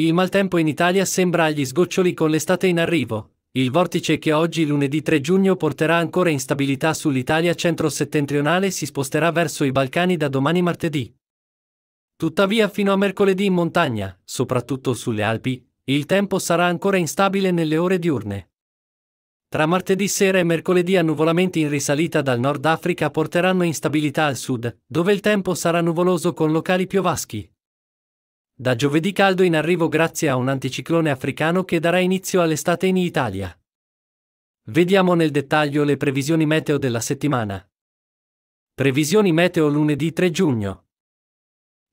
Il maltempo in Italia sembra agli sgoccioli con l'estate in arrivo. Il vortice che oggi lunedì 3 giugno porterà ancora instabilità sull'Italia centro-settentrionale si sposterà verso i Balcani da domani martedì. Tuttavia fino a mercoledì in montagna, soprattutto sulle Alpi, il tempo sarà ancora instabile nelle ore diurne. Tra martedì sera e mercoledì annuvolamenti in risalita dal Nord Africa porteranno instabilità al sud, dove il tempo sarà nuvoloso con locali piovaschi. Da giovedì caldo in arrivo grazie a un anticiclone africano che darà inizio all'estate in Italia. Vediamo nel dettaglio le previsioni meteo della settimana. Previsioni meteo lunedì 3 giugno.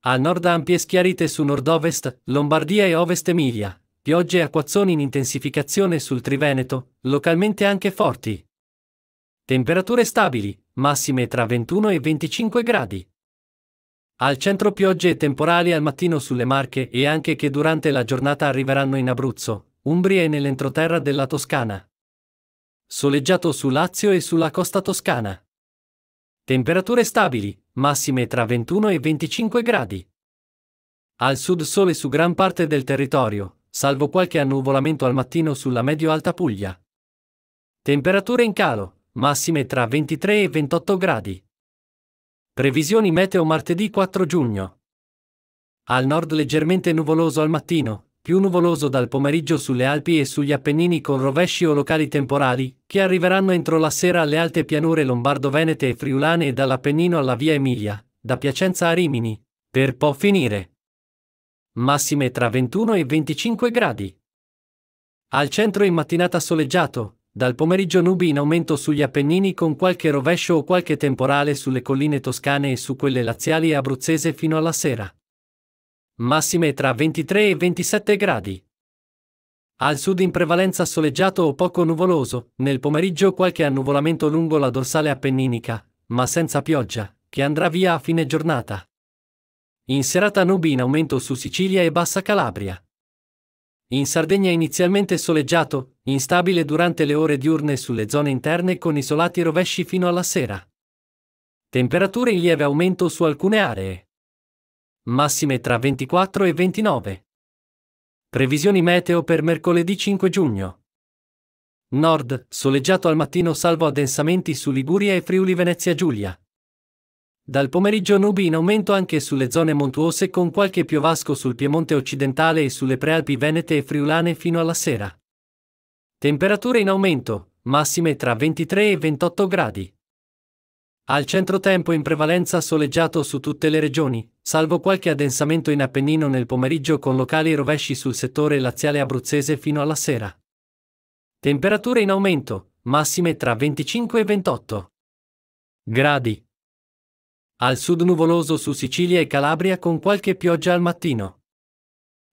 Al nord ampie schiarite su nord-ovest, Lombardia e ovest Emilia, piogge e acquazzoni in intensificazione sul Triveneto, localmente anche forti. Temperature stabili, massime tra 21 e 25 gradi. Al centro piogge e temporali al mattino sulle Marche e anche che durante la giornata arriveranno in Abruzzo, Umbria e nell'entroterra della Toscana. Soleggiato su Lazio e sulla costa toscana. Temperature stabili, massime tra 21 e 25 gradi. Al sud sole su gran parte del territorio, salvo qualche annuvolamento al mattino sulla medio-alta Puglia. Temperature in calo, massime tra 23 e 28 gradi. Previsioni meteo martedì 4 giugno. Al nord leggermente nuvoloso al mattino, più nuvoloso dal pomeriggio sulle Alpi e sugli Appennini con rovesci o locali temporali, che arriveranno entro la sera alle alte pianure lombardo-venete e friulane e dall'Appennino alla via Emilia, da Piacenza a Rimini, per po' finire. Massime tra 21 e 25 gradi. Al centro in mattinata soleggiato, dal pomeriggio nubi in aumento sugli Appennini con qualche rovescio o qualche temporale sulle colline toscane e su quelle laziali e abruzzese fino alla sera. Massime tra 23 e 27 gradi. Al sud in prevalenza soleggiato o poco nuvoloso, nel pomeriggio qualche annuvolamento lungo la dorsale appenninica, ma senza pioggia, che andrà via a fine giornata. In serata nubi in aumento su Sicilia e Bassa Calabria. In Sardegna inizialmente soleggiato, instabile durante le ore diurne sulle zone interne con isolati rovesci fino alla sera. Temperature in lieve aumento su alcune aree. Massime tra 24 e 29. Previsioni meteo per mercoledì 5 giugno. Nord, soleggiato al mattino salvo addensamenti su Liguria e Friuli Venezia Giulia. Dal pomeriggio nubi in aumento anche sulle zone montuose con qualche piovasco sul Piemonte occidentale e sulle prealpi venete e friulane fino alla sera. Temperature in aumento, massime tra 23 e 28 gradi. Al centro tempo in prevalenza soleggiato su tutte le regioni, salvo qualche addensamento in Appennino nel pomeriggio con locali rovesci sul settore laziale abruzzese fino alla sera. Temperature in aumento, massime tra 25 e 28 gradi. Al sud nuvoloso su Sicilia e Calabria con qualche pioggia al mattino.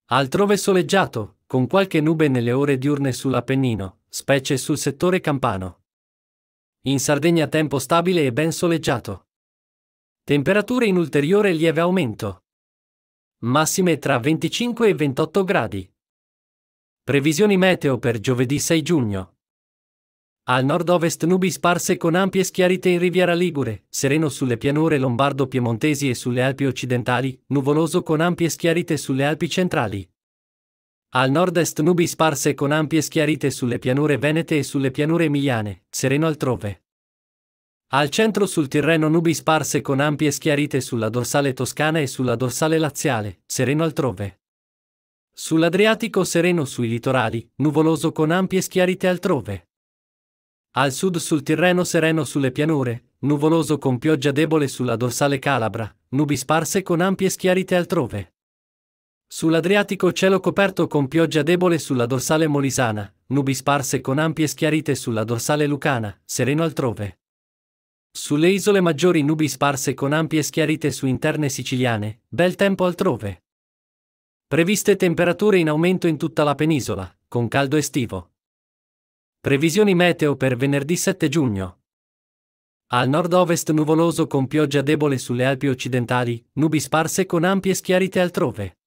Altrove soleggiato, con qualche nube nelle ore diurne sull'Appennino, specie sul settore campano. In Sardegna tempo stabile e ben soleggiato. Temperature in ulteriore lieve aumento. Massime tra 25 e 28 gradi. Previsioni meteo per giovedì 6 giugno. Al nord-ovest nubi sparse con ampie schiarite in riviera Ligure, sereno sulle pianure lombardo-piemontesi e sulle Alpi occidentali, nuvoloso con ampie schiarite sulle Alpi centrali. Al nord-est nubi sparse con ampie schiarite sulle pianure venete e sulle pianure emiliane, sereno altrove. Al centro sul Tirreno nubi sparse con ampie schiarite sulla dorsale toscana e sulla dorsale laziale, sereno altrove. Sull'Adriatico sereno sui litorali, nuvoloso con ampie schiarite altrove. Al sud sul Tirreno sereno sulle pianure, nuvoloso con pioggia debole sulla dorsale Calabra, nubi sparse con ampie schiarite altrove. Sull'Adriatico cielo coperto con pioggia debole sulla dorsale Molisana, nubi sparse con ampie schiarite sulla dorsale Lucana, sereno altrove. Sulle isole maggiori nubi sparse con ampie schiarite su interne siciliane, bel tempo altrove. Previste temperature in aumento in tutta la penisola, con caldo estivo, Previsioni meteo per venerdì 7 giugno. Al nord-ovest nuvoloso con pioggia debole sulle Alpi occidentali, nubi sparse con ampie schiarite altrove.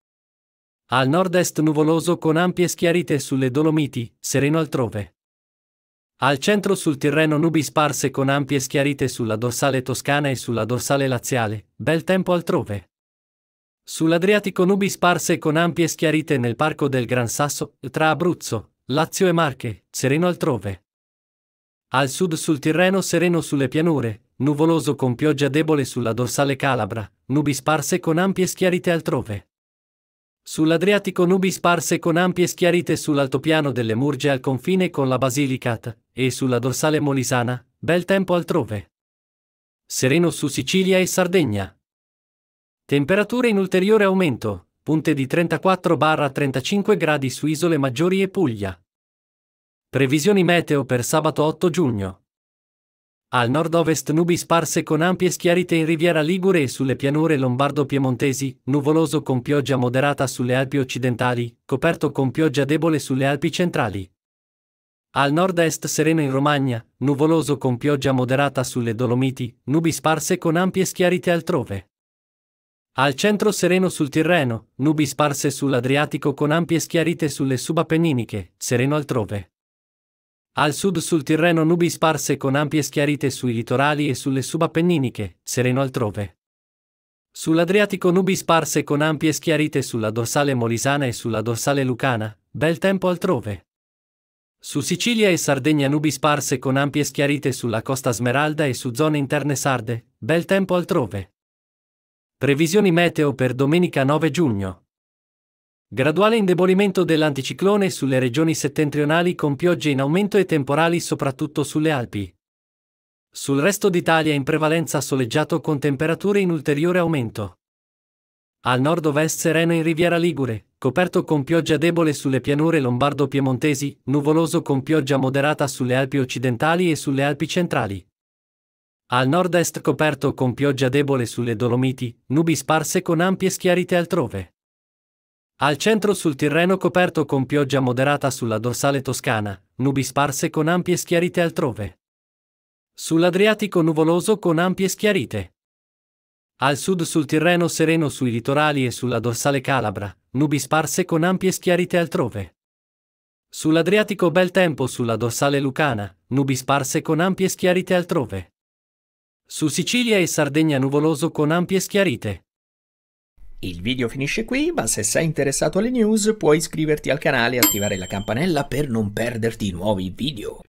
Al nord-est nuvoloso con ampie schiarite sulle Dolomiti, sereno altrove. Al centro sul Tirreno nubi sparse con ampie schiarite sulla dorsale toscana e sulla dorsale laziale, bel tempo altrove. Sull'Adriatico nubi sparse con ampie schiarite nel parco del Gran Sasso, tra Abruzzo, Lazio e Marche, sereno altrove. Al sud sul Tirreno sereno sulle pianure, nuvoloso con pioggia debole sulla dorsale Calabra, nubi sparse con ampie schiarite altrove. Sull'Adriatico nubi sparse con ampie schiarite sull'altopiano delle Murge al confine con la Basilicata, e sulla dorsale molisana, bel tempo altrove. Sereno su Sicilia e Sardegna. Temperature in ulteriore aumento, punte di 34-35 gradi su isole maggiori e Puglia. Previsioni meteo per sabato 8 giugno. Al nord-ovest nubi sparse con ampie schiarite in riviera Ligure e sulle pianure lombardo-piemontesi, nuvoloso con pioggia moderata sulle Alpi occidentali, coperto con pioggia debole sulle Alpi centrali. Al nord-est sereno in Romagna, nuvoloso con pioggia moderata sulle Dolomiti, nubi sparse con ampie schiarite altrove. Al centro sereno sul Tirreno, nubi sparse sull'Adriatico con ampie schiarite sulle subapenniniche, sereno altrove. Al sud sul Tirreno nubi sparse con ampie schiarite sui litorali e sulle subapenniniche, sereno altrove. Sull'Adriatico nubi sparse con ampie schiarite sulla dorsale molisana e sulla dorsale lucana, bel tempo altrove. Su Sicilia e Sardegna nubi sparse con ampie schiarite sulla costa smeralda e su zone interne sarde, bel tempo altrove. Previsioni meteo per domenica 9 giugno. Graduale indebolimento dell'anticiclone sulle regioni settentrionali con piogge in aumento e temporali soprattutto sulle Alpi. Sul resto d'Italia in prevalenza soleggiato con temperature in ulteriore aumento. Al nord-ovest sereno in riviera Ligure, coperto con pioggia debole sulle pianure lombardo-piemontesi, nuvoloso con pioggia moderata sulle Alpi occidentali e sulle Alpi centrali. Al nord-est coperto con pioggia debole sulle Dolomiti, nubi sparse con ampie schiarite altrove. Al centro sul Tirreno coperto con pioggia moderata sulla dorsale toscana, nubi sparse con ampie schiarite altrove. Sull'Adriatico nuvoloso con ampie schiarite. Al sud sul Tirreno sereno sui litorali e sulla dorsale Calabra, nubi sparse con ampie schiarite altrove. Sull'Adriatico bel tempo sulla dorsale lucana, nubi sparse con ampie schiarite altrove. Su Sicilia e Sardegna nuvoloso con ampie schiarite. Il video finisce qui, ma se sei interessato alle news puoi iscriverti al canale e attivare la campanella per non perderti nuovi video.